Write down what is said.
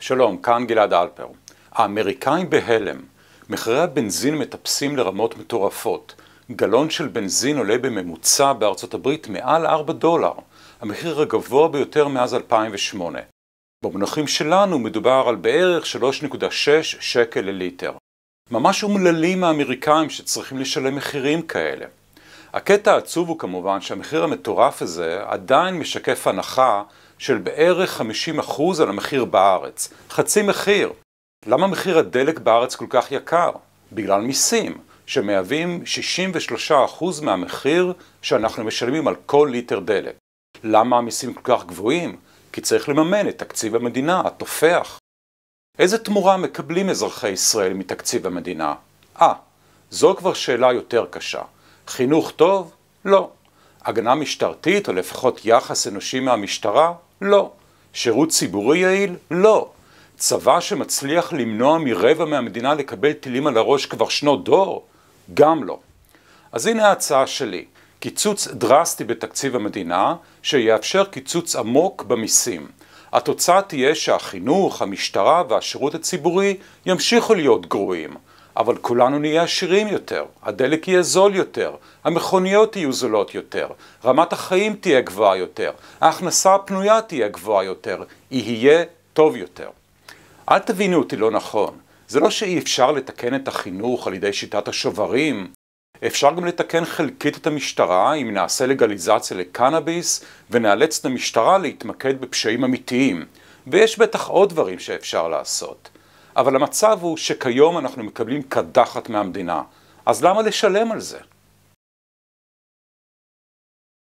שלום, כאן גלעד אלפר. האמריקאים בהלם. מחירי הבנזין מטפסים לרמות מטורפות. גלון של בנזין עולה בממוצע בארצות הברית מעל 4 דולר, המחיר הגבוה ביותר מאז 2008. במונחים שלנו מדובר על בערך 3.6 שקל לליטר. ממש אומללים האמריקאים שצריכים לשלם מחירים כאלה. הקטע העצוב הוא כמובן שהמחיר המטורף הזה עדיין משקף הנחה של בערך 50% על המחיר בארץ. חצי מחיר. למה מחיר הדלק בארץ כל כך יקר? בגלל מיסים, שמהווים 63% מהמחיר שאנחנו משלמים על כל ליטר דלק. למה המיסים כל כך גבוהים? כי צריך לממן את תקציב המדינה, התופח. איזה תמורה מקבלים אזרחי ישראל מתקציב המדינה? אה, זו כבר שאלה יותר קשה. חינוך טוב? לא. הגנה משטרתית, או לפחות יחס אנושי מהמשטרה? לא. שירות ציבורי יעיל? לא. צבא שמצליח למנוע מרבע מהמדינה לקבל טילים על הראש כבר שנות דור? גם לא. אז הנה ההצעה שלי, קיצוץ דרסטי בתקציב המדינה, שיאפשר קיצוץ עמוק במיסים. התוצאה תהיה שהחינוך, המשטרה והשירות הציבורי ימשיכו להיות גרועים. אבל כולנו נהיה עשירים יותר, הדלק יהיה זול יותר, המכוניות יהיו זולות יותר, רמת החיים תהיה גבוהה יותר, ההכנסה הפנויה תהיה גבוהה יותר, יהיה טוב יותר. אל תבינו אותי לא נכון, זה לא שאי אפשר לתקן את החינוך על ידי שיטת השוברים, אפשר גם לתקן חלקית את המשטרה אם נעשה לגליזציה לקנאביס ונאלץ את המשטרה להתמקד בפשעים אמיתיים, ויש בטח עוד דברים שאפשר לעשות. אבל המצב הוא שכיום אנחנו מקבלים קדחת מהמדינה, אז למה לשלם על זה?